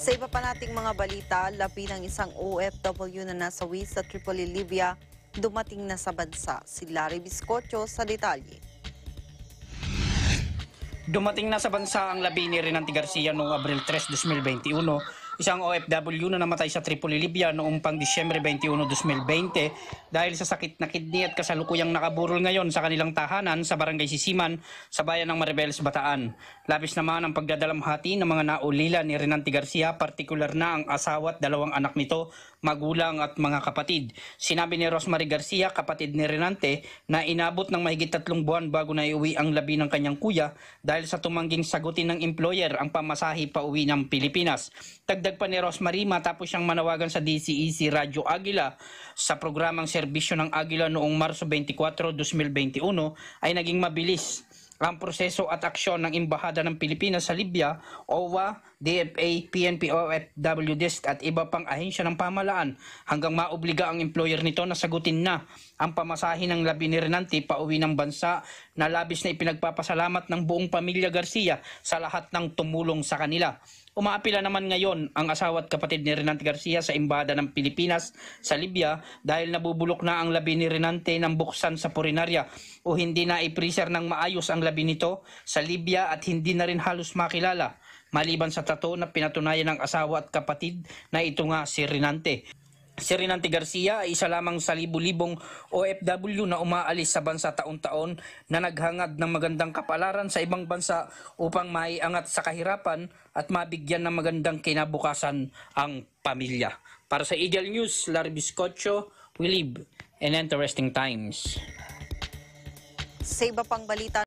Sa iba pa nating mga balita, labi ng isang OFW na nasawi sa Tripoli, Libya, dumating na sa bansa. Si Larry Biscocho sa detalye. Dumating na sa bansa ang labi ni Renanti Garcia noong Abril 3, 2021 isang OFW na namatay sa Tripoli, Libya noong pang Disyembre 21, 2020 dahil sa sakit na kidney at kasalukuyang nakaburol ngayon sa kanilang tahanan sa barangay Sisiman sa bayan ng Maribeles, Bataan. Labis naman ang pagdadalamhati ng mga naulila ni Renanti Garcia, partikular na ang asawa at dalawang anak nito, magulang at mga kapatid. Sinabi ni Rosemary Garcia, kapatid ni Renante, na inabot ng mahigit tatlong buwan bago na iuwi ang labi ng kanyang kuya dahil sa tumangging sagutin ng employer ang pamasahi pa uwi ng Pilipinas. Tagdag Dagdag pa ni Rosemary matapos siyang manawagan sa DCEC e Radyo Agila sa programang serbisyo ng Agila noong Marso 24, 2021 ay naging mabilis ang proseso at aksyon ng Embahada ng Pilipinas sa Libya, OWA, DFA, PNP, OFWDIST at iba pang ahensya ng pamalaan hanggang maobliga ang employer nito na sagutin na ang pamasahin ng labi ni Renante pauwi ng bansa na labis na ipinagpapasalamat ng buong pamilya Garcia sa lahat ng tumulong sa kanila. Umaapila naman ngayon ang asawa at kapatid ni Renante Garcia sa imbada ng Pilipinas sa Libya dahil nabubulok na ang labi ni Renante ng buksan sa purinarya o hindi na i-freezer ng maayos ang labi nito sa Libya at hindi na rin halos makilala maliban sa tato na pinatunayan ng asawa at kapatid na ito nga si Renante. Si Renante Garcia ay isa lamang sa libu-libong OFW na umaalis sa bansa taon-taon na naghangad ng magandang kapalaran sa ibang bansa upang maiangat sa kahirapan at mabigyan ng magandang kinabukasan ang pamilya. Para sa Ideal News, Larry Biscocho, we live in interesting times. Sa iba pang balita,